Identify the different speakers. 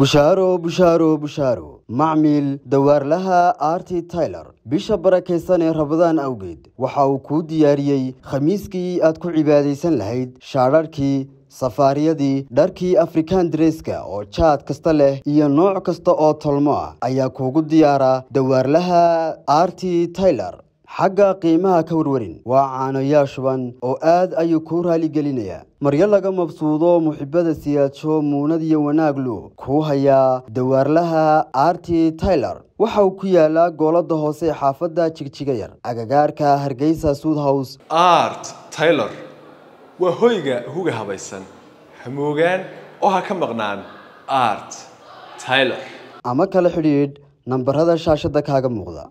Speaker 1: bushaaro bushaaro bushaaro macmil dawaarlaha arti tayler bisha barakaysan ee rabadaan awgeed waxa uu kuu diyaariyey khamiiskii aad ku cibaadaysan lahayd shaadharhkii safaariyadii dharkii afrikaan dareeska oo jaad kasta leh iyo nooc kasta oo tolmo ah ayaa kuugu diyaaraa dawaarlaha arti tayler xagga qiimaha ka warwarin waa caanayaa shuban oo aad ayuu kuu raaligelinayaa maryo laga mabsuudo muxibada siyaajo muunad iyo wanaaglu kuu hayaa dawaarlaha arti tayler waxa uu ku yaalaa gooladda hoose ee xaafadda jigjiga yar agagaarka hargeysa south
Speaker 2: art tylor waa hoyga huga habaysan hamoogaan oo ha ka maqnaan art tylor
Speaker 1: ama kala xidhiidh nambarada shaashadda kaaga muuqda